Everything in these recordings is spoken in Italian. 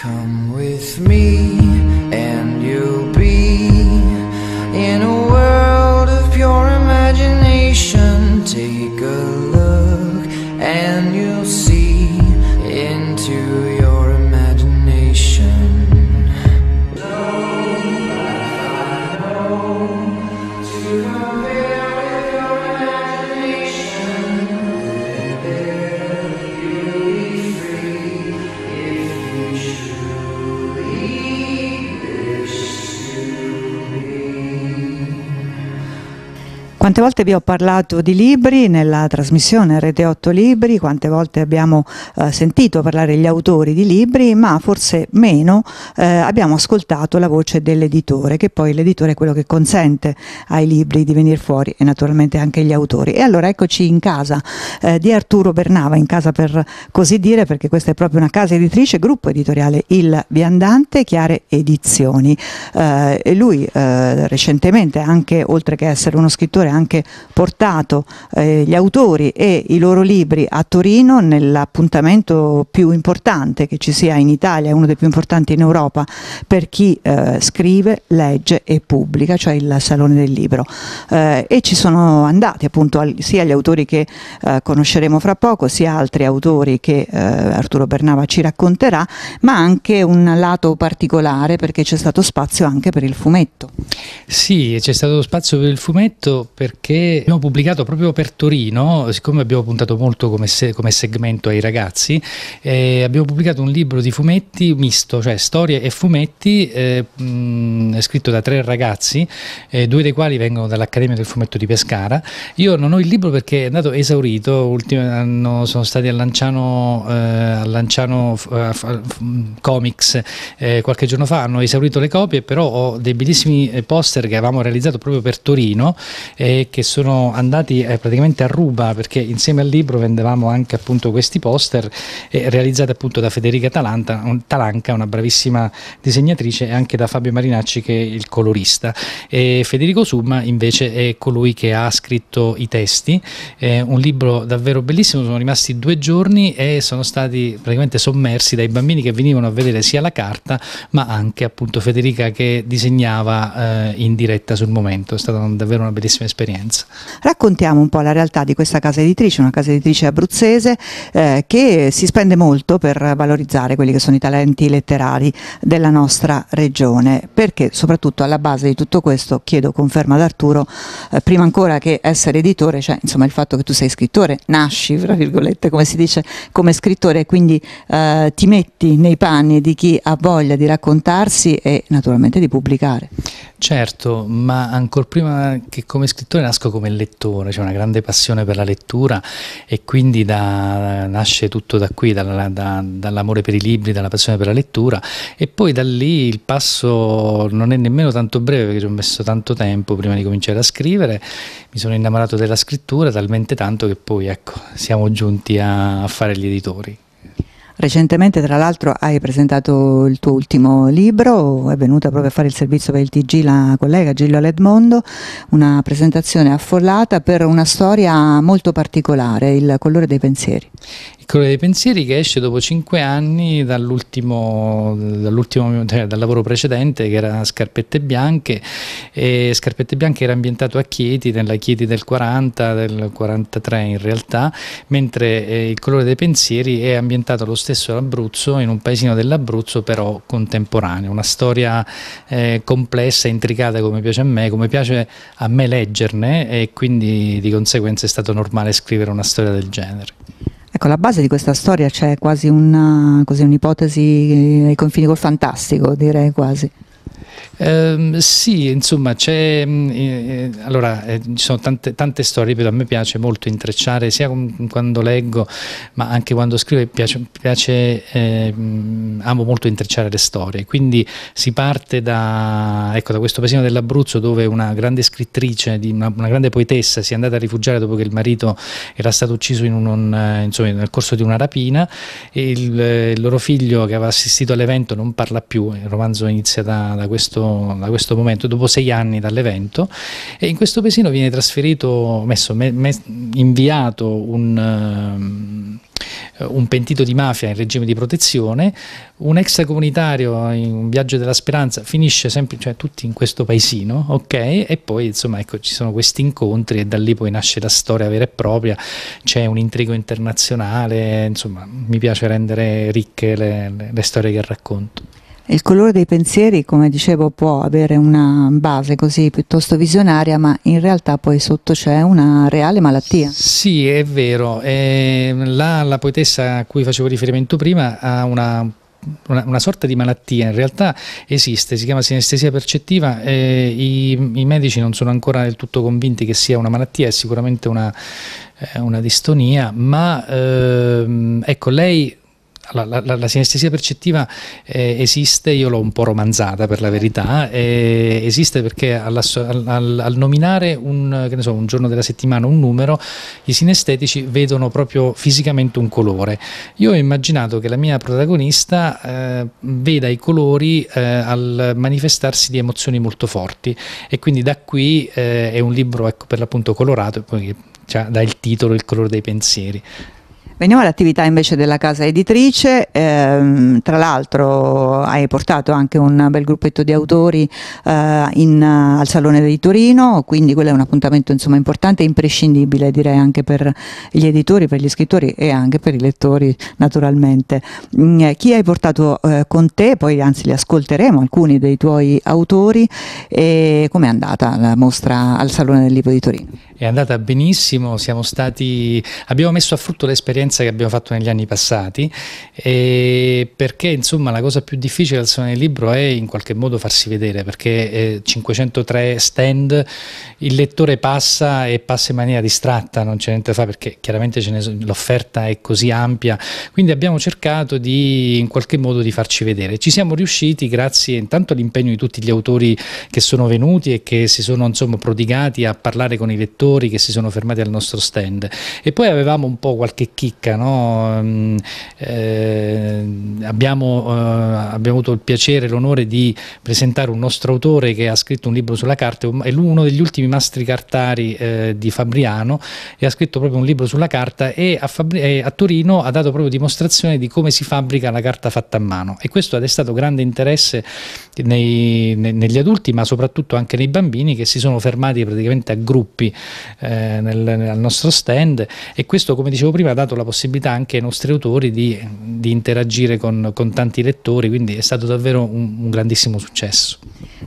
Come with me and you'll be Quante volte vi ho parlato di libri nella trasmissione Rete 8 Libri, quante volte abbiamo eh, sentito parlare gli autori di libri, ma forse meno eh, abbiamo ascoltato la voce dell'editore, che poi l'editore è quello che consente ai libri di venire fuori e naturalmente anche agli autori. E allora eccoci in casa eh, di Arturo Bernava, in casa per così dire, perché questa è proprio una casa editrice, gruppo editoriale Il Viandante, Chiare Edizioni. Eh, e lui eh, recentemente, anche oltre che essere uno scrittore, anche anche portato eh, gli autori e i loro libri a Torino nell'appuntamento più importante che ci sia in Italia, uno dei più importanti in Europa per chi eh, scrive, legge e pubblica, cioè il Salone del Libro. Eh, e ci sono andati appunto al, sia gli autori che eh, conosceremo fra poco, sia altri autori che eh, Arturo Bernava ci racconterà, ma anche un lato particolare perché c'è stato spazio anche per il fumetto. Sì, c'è stato spazio per il fumetto per perché abbiamo pubblicato proprio per Torino, siccome abbiamo puntato molto come, se, come segmento ai ragazzi, eh, abbiamo pubblicato un libro di fumetti misto, cioè storie e fumetti, eh, mh, scritto da tre ragazzi, eh, due dei quali vengono dall'Accademia del Fumetto di Pescara. Io non ho il libro perché è andato esaurito, ultimo, sono stati a Lanciano, eh, a Lanciano Comics eh, qualche giorno fa, hanno esaurito le copie, però ho dei bellissimi eh, poster che avevamo realizzato proprio per Torino. Eh, che sono andati eh, praticamente a ruba perché insieme al libro vendevamo anche appunto questi poster eh, realizzati appunto da Federica Talanta, un, Talanca, una bravissima disegnatrice e anche da Fabio Marinacci che è il colorista e Federico Summa invece è colui che ha scritto i testi, eh, un libro davvero bellissimo, sono rimasti due giorni e sono stati praticamente sommersi dai bambini che venivano a vedere sia la carta ma anche appunto Federica che disegnava eh, in diretta sul momento, è stata davvero una bellissima esperienza esperienza. Raccontiamo un po' la realtà di questa casa editrice, una casa editrice abruzzese eh, che si spende molto per valorizzare quelli che sono i talenti letterari della nostra regione, perché soprattutto alla base di tutto questo, chiedo conferma ad Arturo, eh, prima ancora che essere editore, cioè insomma il fatto che tu sei scrittore, nasci, fra virgolette, come si dice, come scrittore e quindi eh, ti metti nei panni di chi ha voglia di raccontarsi e naturalmente di pubblicare. Certo, ma ancora prima che come scrittore soprattutto nasco come lettore, c'è cioè una grande passione per la lettura e quindi da, nasce tutto da qui, da, da, dall'amore per i libri, dalla passione per la lettura e poi da lì il passo non è nemmeno tanto breve perché ci ho messo tanto tempo prima di cominciare a scrivere, mi sono innamorato della scrittura talmente tanto che poi ecco siamo giunti a, a fare gli editori. Recentemente tra l'altro hai presentato il tuo ultimo libro, è venuta proprio a fare il servizio per il TG la collega Gillo Ledmondo, una presentazione affollata per una storia molto particolare, Il colore dei pensieri. Il colore dei pensieri che esce dopo cinque anni dall'ultimo, dall cioè dal lavoro precedente che era Scarpette Bianche e Scarpette Bianche era ambientato a Chieti, nella Chieti del 40, del 43 in realtà, mentre eh, Il colore dei pensieri è ambientato allo stesso stesso Abruzzo, in un paesino dell'Abruzzo però contemporaneo, una storia eh, complessa, intricata come piace a me, come piace a me leggerne e quindi di conseguenza è stato normale scrivere una storia del genere. Ecco, alla base di questa storia c'è quasi un'ipotesi eh, ai confini col fantastico, direi quasi. Eh, sì, insomma, c'è, mm, eh, eh, allora, eh, ci sono tante, tante, storie, ripeto, a me piace molto intrecciare sia con, quando leggo, ma anche quando scrivo, piace, piace ehm, amo molto intrecciare le storie, quindi si parte da, ecco, da questo paesino dell'Abruzzo dove una grande scrittrice, una, una, grande poetessa si è andata a rifugiare dopo che il marito era stato ucciso in un, un, eh, insomma, nel corso di una rapina e il, il, loro figlio che aveva assistito all'evento non parla più, il romanzo inizia da, da questo questo, da questo momento, dopo sei anni dall'evento, e in questo paesino viene trasferito, messo, me, me, inviato un... Uh, un pentito di mafia in regime di protezione, un ex comunitario in un viaggio della speranza finisce sempre, cioè tutti in questo paesino, ok? E poi insomma ecco ci sono questi incontri e da lì poi nasce la storia vera e propria, c'è un intrigo internazionale, insomma mi piace rendere ricche le, le, le storie che racconto. Il colore dei pensieri, come dicevo, può avere una base così piuttosto visionaria, ma in realtà poi sotto c'è una reale malattia. Sì, è vero. Eh, la, la poetessa a cui facevo riferimento prima ha una una, una, sorta di malattia in realtà esiste, si chiama sinestesia percettiva eh, i, i, medici non sono ancora del tutto convinti che sia una malattia, è sicuramente una, eh, una distonia, ma ehm, ecco lei la, la, la, sinestesia percettiva eh, esiste, io l'ho un po' romanzata per la verità, eh, esiste perché alla, al, al, nominare un, so, un, giorno della settimana un numero, i sinestetici vedono proprio fisicamente un colore. Io ho immaginato che la mia protagonista eh, veda i colori eh, al manifestarsi di emozioni molto forti e quindi da qui eh, è un libro ecco, per l'appunto colorato e poi cioè, dà il titolo Il colore dei pensieri. Veniamo all'attività invece della casa editrice, ehm, tra l'altro hai portato anche un bel gruppetto di autori eh, in, eh, al Salone di Torino, quindi quello è un appuntamento insomma, importante e imprescindibile direi anche per gli editori, per gli scrittori e anche per i lettori naturalmente. Mm, eh, chi hai portato eh, con te, poi anzi li ascolteremo alcuni dei tuoi autori, e com'è andata la mostra al Salone del Libro di Torino? È andata benissimo, stati, abbiamo messo a frutto l'esperienza esperienza che abbiamo fatto negli anni passati, e perché insomma la cosa più difficile al suono del Libro è in qualche modo farsi vedere, perché eh, 503 stand, il lettore passa e passa in maniera distratta, non c'è niente da fare perché chiaramente l'offerta è così ampia, quindi abbiamo cercato di in qualche modo di farci vedere. Ci siamo riusciti grazie intanto all'impegno di tutti gli autori che sono venuti e che si sono insomma prodigati a parlare con i lettori che si sono fermati al nostro stand e poi avevamo un po' qualche chicca ricca. No? Ehm, eh, abbiamo, eh, abbiamo, avuto il piacere e l'onore di presentare un nostro autore che ha scritto un libro sulla carta, è uno degli ultimi mastri cartari eh, di Fabriano e ha scritto proprio un libro sulla carta e a, e a, Torino ha dato proprio dimostrazione di come si fabbrica la carta fatta a mano e questo ha destato grande interesse nei, ne, negli adulti ma soprattutto anche nei bambini che si sono fermati praticamente a gruppi eh, nel, nel nostro stand e questo come dicevo prima ha dato la possibilità anche ai nostri autori di, di interagire con, con, tanti lettori, quindi è stato davvero un, un grandissimo successo.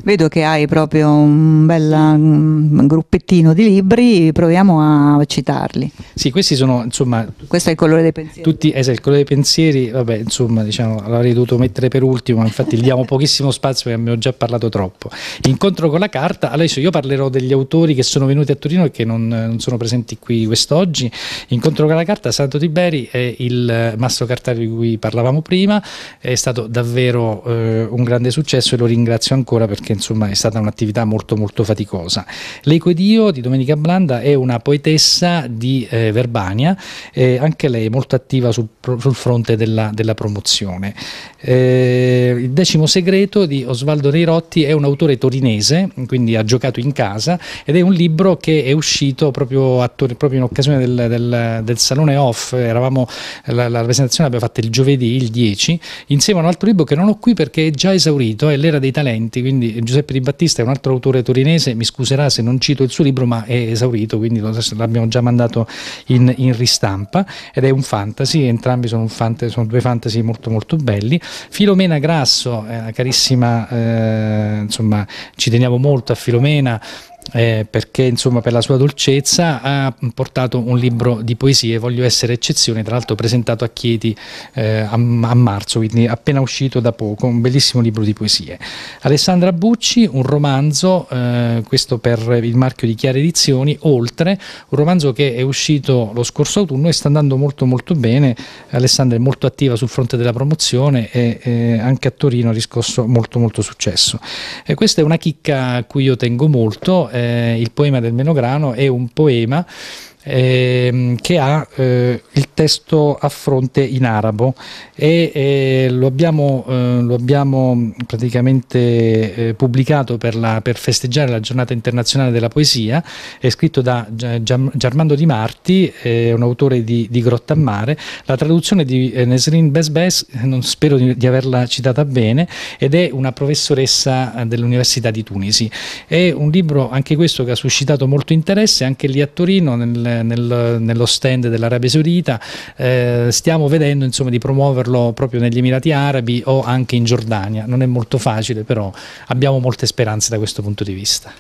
Vedo che hai proprio un bel gruppettino di libri, proviamo a citarli. Sì, questi sono insomma... Questo è il colore dei pensieri. Tutti, esatto, il colore dei pensieri, vabbè insomma diciamo l'avrei dovuto mettere per ultimo, infatti gli diamo pochissimo spazio perché abbiamo già parlato troppo. Incontro con la carta, adesso io parlerò degli autori che sono venuti a Torino e che non, non sono presenti qui quest'oggi. Incontro con la carta, Santo Tiberi e il Mastro Cartario di cui parlavamo prima, è stato davvero eh, un grande successo e lo ringrazio ancora perché insomma è stata un'attività molto molto faticosa. L'Ecodio di Domenica Blanda è una poetessa di eh, Verbania, eh, anche lei è molto attiva sul, sul fronte della, della promozione. Eh, il decimo segreto di Osvaldo Neirotti è un autore torinese, quindi ha giocato in casa ed è un libro che è uscito proprio, proprio in occasione del, del, del Salone Off eravamo, la, la presentazione l'abbiamo fatta il giovedì, il 10, insieme a un altro libro che non ho qui perché è già esaurito, è L'era dei talenti, quindi Giuseppe Di Battista è un altro autore torinese, mi scuserà se non cito il suo libro ma è esaurito, quindi l'abbiamo già mandato in, in, ristampa ed è un fantasy, entrambi sono, fantasy, sono due fantasy molto molto belli. Filomena Grasso, eh, carissima, eh, insomma ci teniamo molto a Filomena, eh, perché insomma per la sua dolcezza ha portato un libro di poesie, Voglio essere eccezione, tra l'altro presentato a Chieti eh, a, a, marzo, quindi appena uscito da poco, un bellissimo libro di poesie. Alessandra Bucci, un romanzo, eh, questo per il marchio di Chiare Edizioni, Oltre, un romanzo che è uscito lo scorso autunno e sta andando molto molto bene, Alessandra è molto attiva sul fronte della promozione e eh, anche a Torino ha riscosso molto molto successo. Eh, questa è una chicca a cui io tengo molto, eh, eh, il poema del Menograno è un poema ehm, che ha eh, il testo a fronte in arabo e eh, lo, abbiamo, eh, lo, abbiamo, praticamente eh, pubblicato per, la, per, festeggiare la giornata internazionale della poesia, è scritto da Germando Di Marti, un autore di, di Mare, la traduzione di eh, Nesrin Besbes, spero di, di, averla citata bene, ed è una professoressa eh, dell'Università di Tunisi. È un libro, anche questo, che ha suscitato molto interesse, anche lì a Torino, nel eh, nel, nello stand dell'Arabia Saudita, eh, stiamo vedendo insomma, di promuoverlo proprio negli Emirati Arabi o anche in Giordania, non è molto facile però abbiamo molte speranze da questo punto di vista.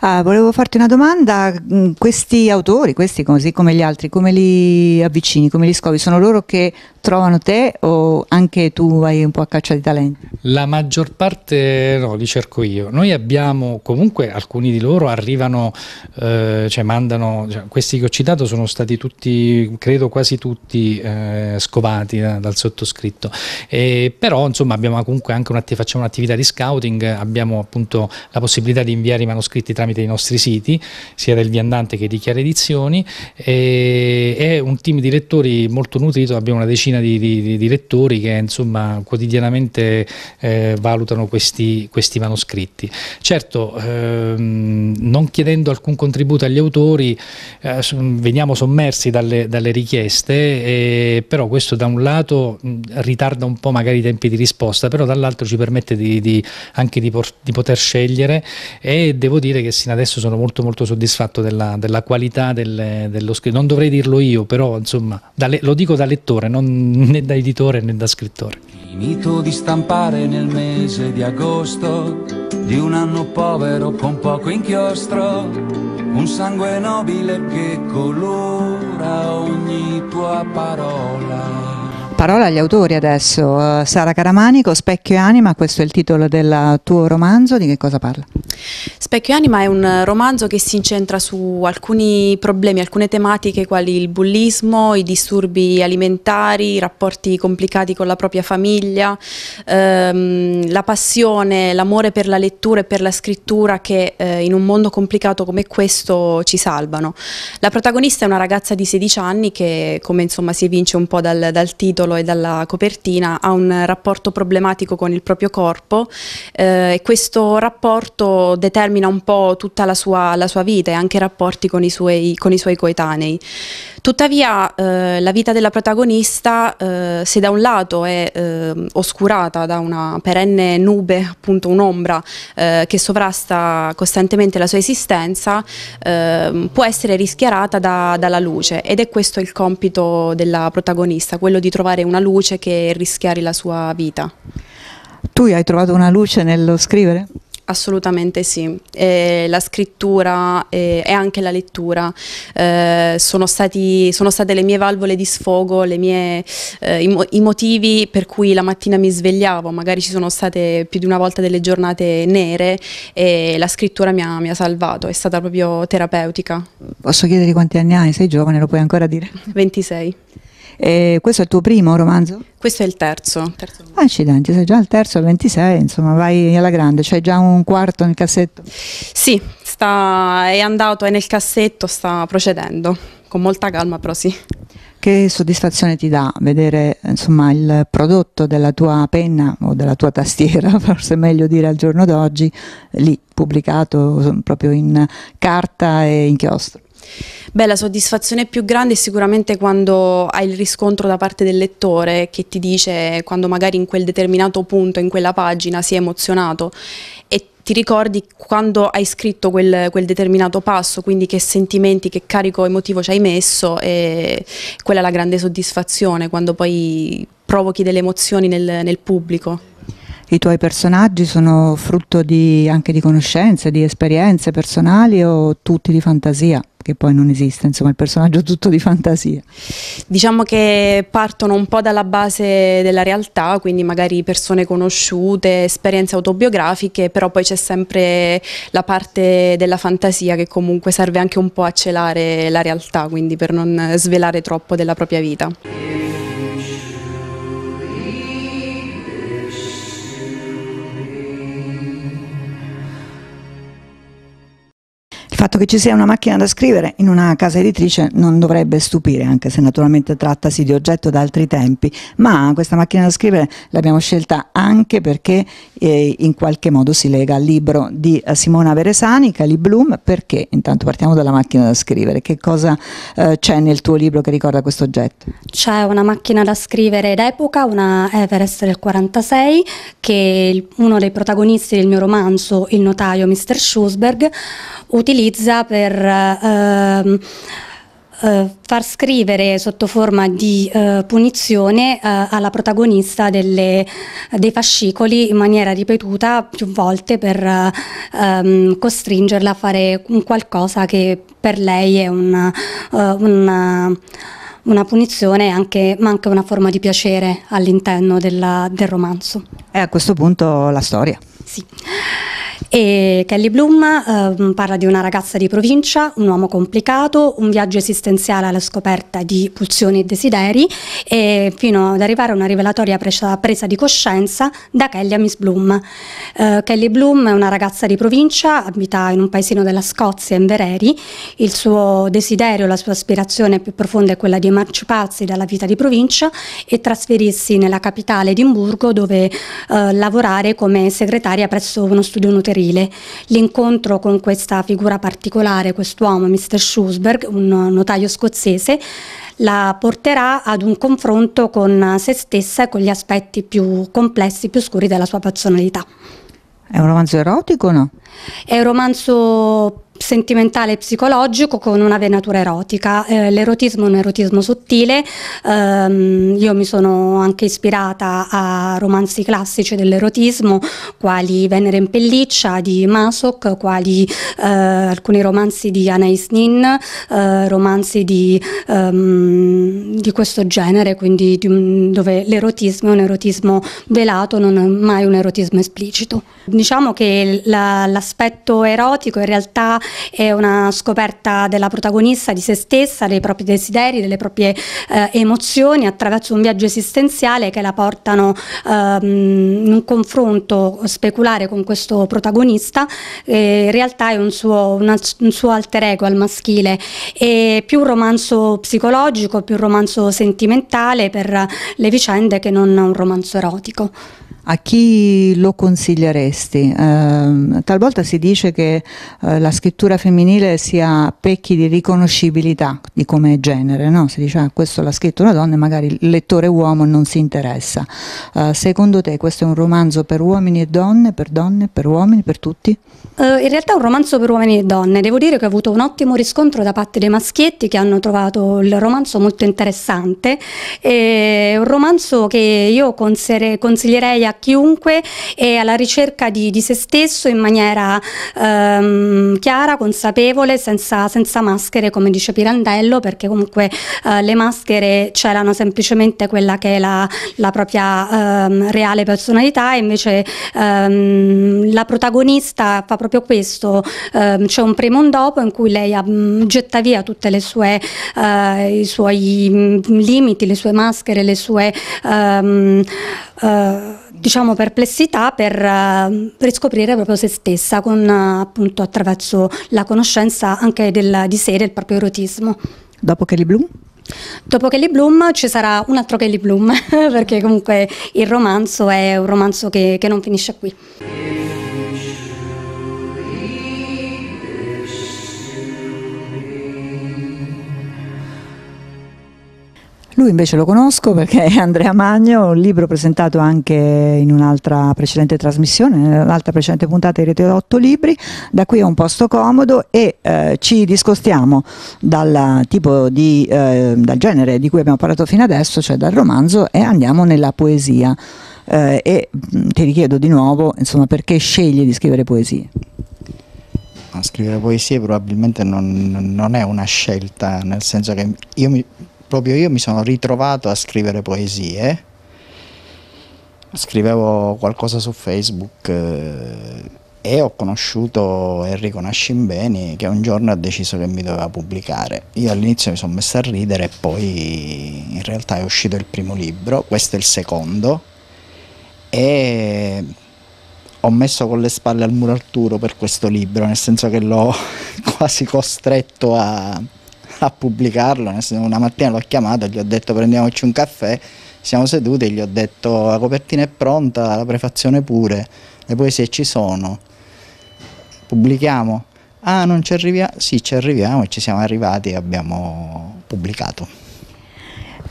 Ah, volevo farti una domanda, mm, questi autori, questi così come gli altri, come li avvicini, come li scopri? Sono loro che trovano te o anche tu vai un po' a caccia di talenti? La maggior parte no, li cerco io. Noi abbiamo comunque alcuni di loro arrivano, eh, cioè mandano, cioè, questi che ho citato sono stati tutti, credo quasi tutti eh, scovati eh, dal sottoscritto, e, però insomma abbiamo comunque anche un'attività, facciamo un'attività di scouting, abbiamo appunto la possibilità di inviare i manoscritti tramite tramite i nostri siti, sia del viandante che di Chiare Edizioni, e è un team di lettori molto nutrito, abbiamo una decina di, di, di lettori che insomma, quotidianamente eh, valutano questi, questi, manoscritti. Certo, ehm, non chiedendo alcun contributo agli autori, eh, veniamo sommersi dalle, dalle richieste, eh, però questo da un lato ritarda un po' magari i tempi di risposta, però dall'altro ci permette di, di, anche di, di poter scegliere e devo dire che sino adesso sono molto molto soddisfatto della, della qualità delle, dello scritto. Non dovrei dirlo io, però insomma, da, lo dico da lettore, non, né da editore né da scrittore. Finito di stampare nel mese di agosto di un anno povero con poco inchiostro, un sangue nobile che colora ogni tua parola. Parola agli autori adesso. Eh, Sara Caramanico, Specchio e Anima, questo è il titolo del tuo romanzo, di che cosa parla? Specchio e Anima è un romanzo che si incentra su alcuni problemi, alcune tematiche quali il bullismo, i disturbi alimentari, i rapporti complicati con la propria famiglia, ehm, la passione, l'amore per la lettura e per la scrittura che eh, in un mondo complicato come questo ci salvano. La protagonista è una ragazza di 16 anni che, come insomma si evince un po' dal, dal titolo, titolo e dalla copertina, ha un rapporto problematico con il proprio corpo eh, e questo rapporto determina un po' tutta la sua, la sua vita e anche i rapporti con i suoi, con i suoi coetanei. Tuttavia eh, la vita della protagonista, eh, se da un lato è eh, oscurata da una perenne nube, appunto un'ombra eh, che sovrasta costantemente la sua esistenza, eh, può essere rischiarata da, dalla luce ed è questo il compito della protagonista, quello di trovare una luce che rischiari la sua vita. Tu hai trovato una luce nello scrivere? Assolutamente sì, eh, la scrittura e, e, anche la lettura eh, sono, stati, sono, state le mie valvole di sfogo, mie, eh, i, i, motivi per cui la mattina mi svegliavo, magari ci sono state più di una volta delle giornate nere e la scrittura mi ha, mi ha salvato, è stata proprio terapeutica. Posso chiedere quanti anni hai? Sei giovane, lo puoi ancora dire? 26. E questo è il tuo primo romanzo? Questo è il terzo. terzo. Accidenti, ah, sei già al terzo a 26, insomma vai alla grande, c'hai già un quarto nel cassetto? Sì, sta, è andato, è nel cassetto, sta procedendo, con molta calma però sì. Che soddisfazione ti dà vedere insomma, il prodotto della tua penna o della tua tastiera, forse è meglio dire al giorno d'oggi, lì pubblicato proprio in carta e inchiostro? Beh, la soddisfazione più grande è sicuramente quando hai il riscontro da parte del lettore che ti dice quando magari in quel determinato punto, in quella pagina, si è emozionato e ti ricordi quando hai scritto quel, quel, determinato passo, quindi che sentimenti, che carico emotivo ci hai messo e quella è la grande soddisfazione quando poi provochi delle emozioni nel, nel pubblico i tuoi personaggi sono frutto di, anche di conoscenze, di esperienze personali o tutti di fantasia? che poi non esiste, insomma il personaggio è tutto di fantasia. Diciamo che partono un po' dalla base della realtà, quindi magari persone conosciute, esperienze autobiografiche, però poi c'è sempre la parte della fantasia che comunque serve anche un po' a celare la realtà, quindi per non svelare troppo della propria vita. fatto che ci sia una macchina da scrivere in una casa editrice non dovrebbe stupire, anche se naturalmente trattasi di oggetto da altri tempi, ma questa macchina da scrivere l'abbiamo scelta anche perché eh, in qualche modo si lega al libro di eh, Simona Veresani, Cali Bloom, perché intanto partiamo dalla macchina da scrivere, che cosa eh, c'è nel tuo libro che ricorda questo oggetto? C'è una macchina da scrivere d'epoca, una Everest del 46, che uno dei protagonisti del mio romanzo, il notaio Mr. Schusberg, utilizza utilizza per eh, eh, far scrivere sotto forma di eh, punizione eh, alla protagonista delle, dei fascicoli in maniera ripetuta più volte per ehm, costringerla a fare un qualcosa che per lei è una, eh, una, una punizione, anche, ma anche una forma di piacere all'interno del romanzo. E a questo punto la storia. Sì. E Kelly Bloom eh, parla di una ragazza di provincia, un uomo complicato, un viaggio esistenziale alla scoperta di pulsioni e desideri e fino ad arrivare a una rivelatoria presa, presa di coscienza da Kelly a Miss Bloom. Eh, Kelly Bloom è una ragazza di provincia, abita in un paesino della Scozia, in Vereri. Il suo desiderio, la sua aspirazione più profonda è quella di emanciparsi dalla vita di provincia e trasferirsi nella capitale Edimburgo dove eh, lavorare come segretaria presso uno studio nutrizionistico minorile, l'incontro con questa figura particolare, quest'uomo, Mr. Schusberg, un notaio scozzese, la porterà ad un confronto con se stessa e con gli aspetti più complessi, più scuri della sua personalità. È un romanzo erotico o no? È un romanzo sentimentale e psicologico con una venatura erotica. Eh, l'erotismo è un erotismo sottile, ehm, io mi sono anche ispirata a romanzi classici dell'erotismo, quali Venere in pelliccia di Masoch, quali eh, alcuni romanzi di Anais Nin, eh, romanzi di, ehm, di, questo genere, quindi di, dove l'erotismo è un erotismo velato, non è mai un erotismo esplicito. Diciamo che l'aspetto erotico in realtà è una scoperta della protagonista di se stessa, dei propri desideri, delle proprie eh, emozioni attraverso un viaggio esistenziale che la portano ehm, in un confronto speculare con questo protagonista, eh, in realtà è un suo, una, un suo alter ego al maschile, è più un romanzo psicologico, più un romanzo sentimentale per le vicende che non un romanzo erotico a chi lo consiglieresti? Eh, talvolta si dice che eh, la scrittura femminile sia pecchi di riconoscibilità di come genere, no? si dice ah, questo l'ha scritto una donna e magari il lettore uomo non si interessa. Eh, secondo te questo è un romanzo per uomini e donne, per donne, per uomini, per tutti? Uh, in realtà è un romanzo per uomini e donne, devo dire che ho avuto un ottimo riscontro da parte dei maschietti che hanno trovato il romanzo molto interessante, è un romanzo che io consiglierei a chiunque e alla ricerca di, di se stesso in maniera ehm, chiara, consapevole, senza, senza, maschere, come dice Pirandello, perché comunque eh, le maschere c'erano semplicemente quella che è la, la propria ehm, reale personalità e invece ehm, la protagonista fa proprio questo, ehm, c'è un primo e un dopo in cui lei ehm, getta via tutti eh, i suoi mm, limiti, le sue maschere, le sue... Um, uh diciamo, perplessità per uh, riscoprire proprio se stessa con, eh, appunto, attraverso la conoscenza anche del, di sé, del proprio erotismo. Dopo Kelly Bloom? Dopo Kelly Bloom ci sarà un altro Kelly Bloom, perché comunque il romanzo è un romanzo che, che non finisce qui. Lui invece lo conosco perché è Andrea Magno, un libro presentato anche in un'altra precedente trasmissione, nell'altra precedente puntata di Rete 8 Libri. Da qui è un posto comodo e eh, ci discostiamo dal, di, eh, dal genere di cui abbiamo parlato fino adesso, cioè dal romanzo, e andiamo nella poesia. Eh, e mm, ti richiedo di nuovo insomma, perché scegli di scrivere poesie? scrivere poesie probabilmente non, non, è una scelta, nel senso che io mi, proprio io mi sono ritrovato a scrivere poesie. Scrivevo qualcosa su Facebook eh, e ho conosciuto Enrico Nascimbeni che un giorno ha deciso che mi doveva pubblicare. Io all'inizio mi sono messo a ridere e poi in realtà è uscito il primo libro, questo è il secondo e ho messo con le spalle al muro Arturo per questo libro, nel senso che l'ho quasi costretto a a pubblicarlo, una mattina l'ho chiamato, gli ho detto prendiamoci un caffè, siamo seduti e gli ho detto la copertina è pronta, la prefazione pure, le poesie ci sono, pubblichiamo. Ah, non ci arriviamo? Sì, ci arriviamo e ci siamo arrivati e abbiamo pubblicato.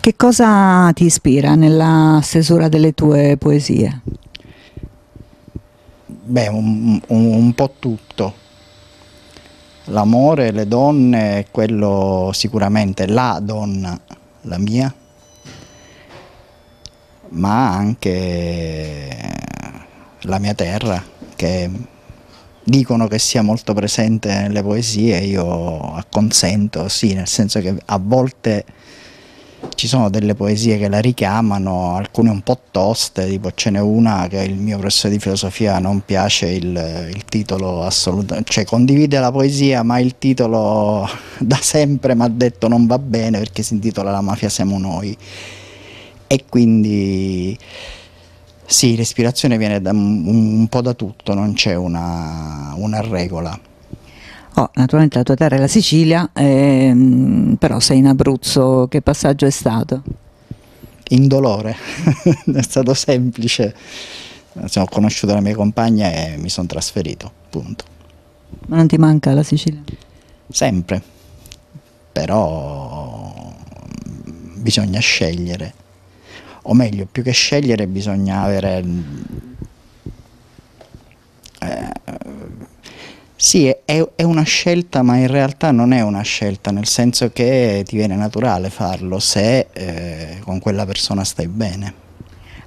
Che cosa ti ispira nella stesura delle tue poesie? Beh, un, un, un po' tutto L'amore, le donne, quello sicuramente la donna, la mia, ma anche eh, la mia terra che dicono che sia molto presente nelle poesie, io acconsento, sì, nel senso che a volte ci sono delle poesie che la richiamano, alcune un po' toste, tipo ce n'è una che il mio professore di filosofia non piace il, il titolo assolutamente, cioè condivide la poesia ma il titolo da sempre mi ha detto non va bene perché si intitola La mafia siamo noi e quindi sì, l'ispirazione viene da, un, un, po' da tutto, non c'è una, una regola. Oh, naturalmente la tua terra è la Sicilia, ehm, però sei in Abruzzo, che passaggio è stato? Indolore, è stato semplice. ho conosciuto la mia compagna e mi sono trasferito, punto. Ma non ti manca la Sicilia? Sempre, però mm, bisogna scegliere, o meglio, più che scegliere bisogna avere mm, Sì, è, è, una scelta, ma in realtà non è una scelta, nel senso che ti viene naturale farlo se eh, con quella persona stai bene.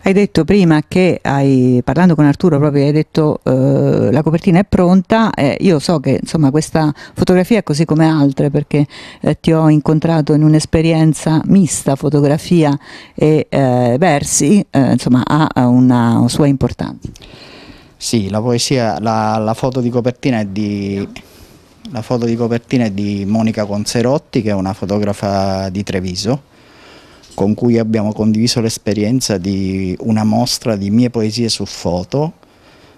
Hai detto prima che, hai, parlando con Arturo, proprio hai detto eh, la copertina è pronta, eh, io so che insomma, questa fotografia, così come altre, perché eh, ti ho incontrato in un'esperienza mista, fotografia e eh, versi, eh, insomma, ha una sua importanza. Sì, la poesia, la, la, foto di copertina è di, la foto di copertina è di Monica Conserotti, che è una fotografa di Treviso, con cui abbiamo condiviso l'esperienza di una mostra di mie poesie su foto.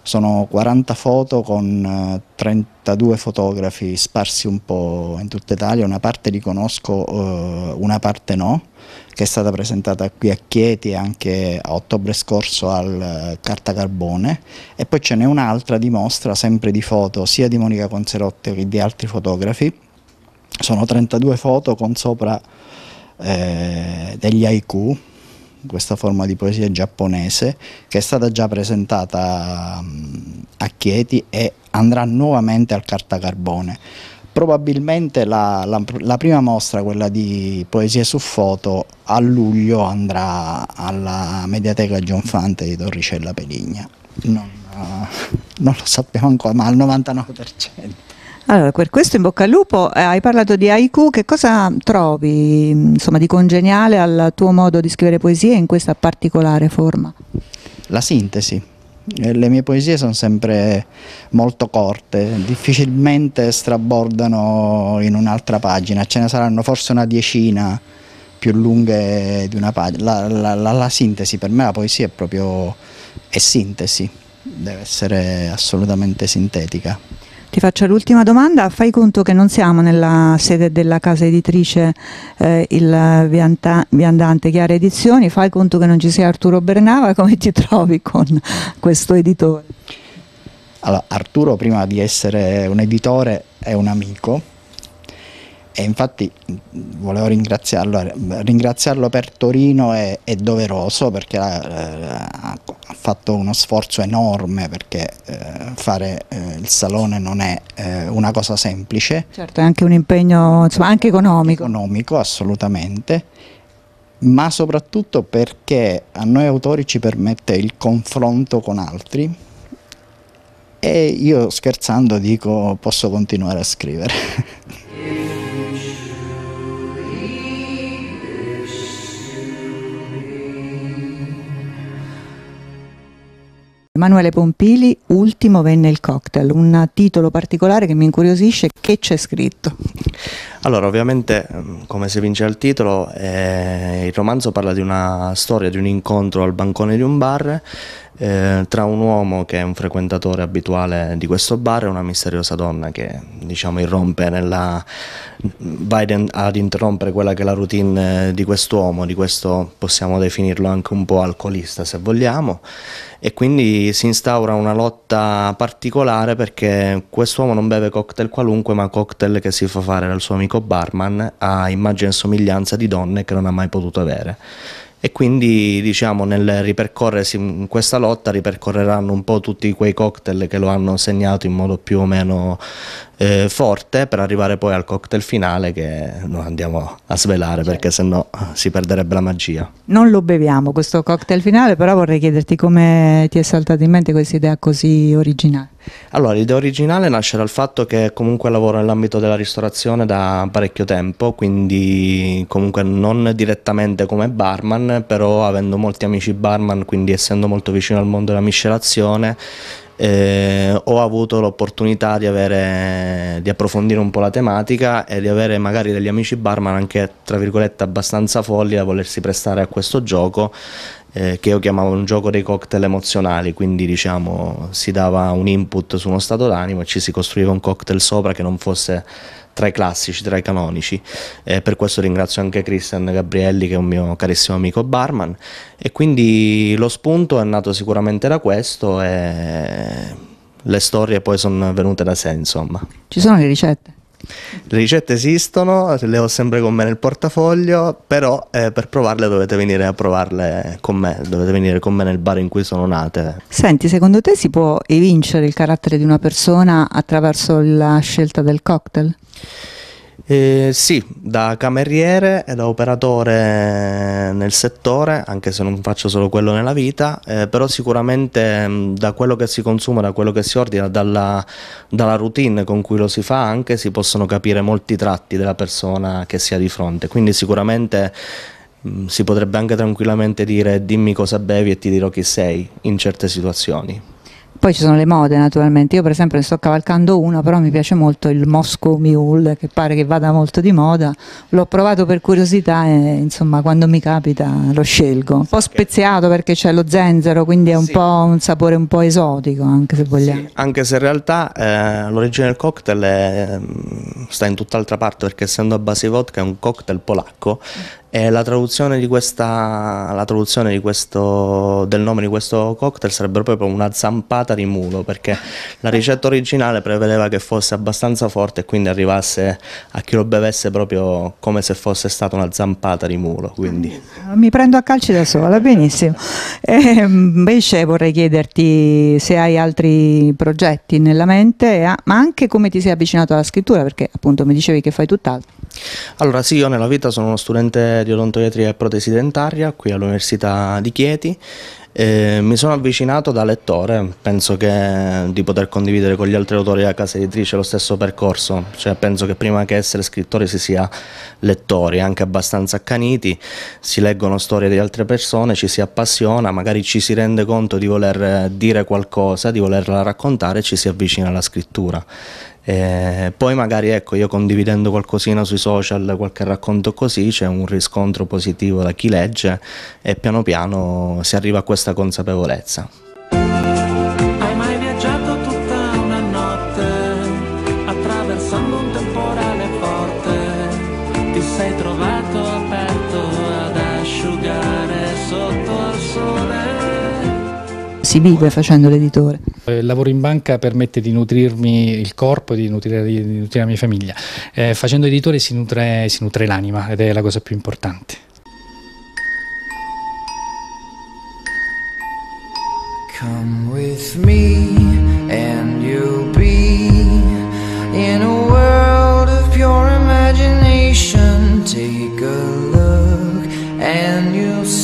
Sono 40 foto con 32 eh, fotografi sparsi un po' in tutta Italia, una parte li conosco, eh, una parte no che è stata presentata qui a Chieti anche a ottobre scorso al eh, Carta Carbone e poi ce n'è un'altra di mostra sempre di foto sia di Monica Conserotti che di altri fotografi sono 32 foto con sopra eh, degli haiku questa forma di poesia giapponese che è stata già presentata mm, a Chieti e andrà nuovamente al Carta Carbone probabilmente la, la, la, prima mostra, quella di poesie su foto, a luglio andrà alla Mediateca Gionfante di Torricella Peligna. Non, uh, non lo sappiamo ancora, ma al 99%. Allora, per questo in bocca al lupo, eh, hai parlato di haiku, che cosa trovi insomma, di congeniale al tuo modo di scrivere poesie in questa particolare forma? La sintesi, le mie poesie sono sempre molto corte, difficilmente strabordano in un'altra pagina, ce ne saranno forse una diecina più lunghe di una pagina. La, la, la, la sintesi, per me la poesia è proprio è sintesi, deve essere assolutamente sintetica. Ti faccio l'ultima domanda, fai conto che non siamo nella sede della casa editrice eh, il Vianta, Viandante Chiare Edizioni, fai conto che non ci sia Arturo Bernava, come ti trovi con questo editore? Allora, Arturo prima di essere un editore è un amico e infatti volevo ringraziarlo, ringraziarlo per Torino è, è doveroso perché ha, eh, ha, fatto uno sforzo enorme perché eh, fare eh, il salone non è eh, una cosa semplice. Certo, è anche un impegno insomma, anche economico. Economico, assolutamente, ma soprattutto perché a noi autori ci permette il confronto con altri e io scherzando dico posso continuare a scrivere. Emanuele Pompili, Ultimo venne il cocktail, un titolo particolare che mi incuriosisce, che c'è scritto? Allora, ovviamente, mm, come si vince il titolo, eh, il romanzo parla di una storia, di un incontro al bancone di un bar eh, tra un uomo che è un frequentatore abituale di questo bar e una misteriosa donna che diciamo irrompe nella va ad interrompere quella che è la routine di quest'uomo, di questo possiamo definirlo anche un po' alcolista se vogliamo e quindi si instaura una lotta particolare perché quest'uomo non beve cocktail qualunque ma cocktail che si fa fare dal suo amico barman a immagine e somiglianza di donne che non ha mai potuto avere e quindi diciamo nel ripercorrersi in questa lotta ripercorreranno un po' tutti quei cocktail che lo hanno segnato in modo più o meno eh, forte per arrivare poi al cocktail finale che non andiamo a svelare certo. perché sennò si perderebbe la magia. Non lo beviamo questo cocktail finale, però vorrei chiederti come ti è saltata in mente questa idea così originale. Allora, l'idea originale nasce dal fatto che comunque lavoro nell'ambito della ristorazione da parecchio tempo, quindi comunque non direttamente come barman, però avendo molti amici barman, quindi essendo molto vicino al mondo della miscelazione, eh, ho avuto l'opportunità di, avere, di approfondire un po' la tematica e di avere magari degli amici barman anche tra virgolette abbastanza folli da volersi prestare a questo gioco eh, che io chiamavo un gioco dei cocktail emozionali, quindi diciamo si dava un input su uno stato d'animo e ci si costruiva un cocktail sopra che non fosse tra i classici, tra i canonici. Eh, per questo ringrazio anche Christian Gabrielli, che è un mio carissimo amico barman. E quindi lo spunto è nato sicuramente da questo e le storie poi sono venute da sé, insomma. Ci sono le ricette? Le ricette esistono, le ho sempre con me nel portafoglio, però eh, per provarle dovete venire a provarle con me, dovete venire con me nel bar in cui sono nate. Senti, secondo te si può evincere il carattere di una persona attraverso la scelta del cocktail? Eh, sì, da cameriere e da operatore nel settore, anche se non faccio solo quello nella vita, eh, però sicuramente mm, da quello che si consuma, da quello che si ordina, dalla, dalla, routine con cui lo si fa anche si possono capire molti tratti della persona che si ha di fronte, quindi sicuramente mh, mm, si potrebbe anche tranquillamente dire dimmi cosa bevi e ti dirò chi sei in certe situazioni. Poi ci sono le mode naturalmente, io per esempio ne sto cavalcando una, però mi piace molto il Moscow Mule, che pare che vada molto di moda, l'ho provato per curiosità e insomma quando mi capita lo scelgo. Un po' speziato perché c'è lo zenzero, quindi è un sì. po' un sapore un po' esotico anche se vogliamo. Sì, anche se in realtà eh, l'origine del cocktail è, mm, sta in tutt'altra parte perché essendo a base vodka è un cocktail polacco la traduzione, questa, la traduzione questo, del nome di questo cocktail sarebbe proprio una zampata di mulo, perché la ricetta originale prevedeva che fosse abbastanza forte e quindi arrivasse a chi lo bevesse proprio come se fosse stata una zampata di mulo. Quindi. Mi prendo a calci da sola, benissimo. E ehm, invece vorrei chiederti se hai altri progetti nella mente, eh, ma anche come ti sei avvicinato alla scrittura, perché appunto mi dicevi che fai tutt'altro. Allora sì, io nella vita sono uno studente di odontoiatria e protesi dentaria qui all'Università di Chieti eh, mi sono avvicinato da lettore, penso che di poter condividere con gli altri autori della casa editrice lo stesso percorso, cioè, penso che prima che essere scrittore si sia lettori, anche abbastanza accaniti, si leggono storie di altre persone, ci si appassiona, magari ci si rende conto di voler dire qualcosa, di volerla raccontare e ci si avvicina alla scrittura. Eh, poi magari ecco io condividendo qualcosina sui social, qualche racconto così, c'è un riscontro positivo da chi legge e piano piano si arriva a questa consapevolezza. Si vive facendo l'editore. Il eh, lavoro in banca permette di nutrirmi il corpo e di nutrire, di nutrire la mia famiglia. Eh, facendo editore si nutre, si nutre l'anima ed è la cosa più importante. Come with me and you'll be in a world of pure imagination. Take a look and you'll see.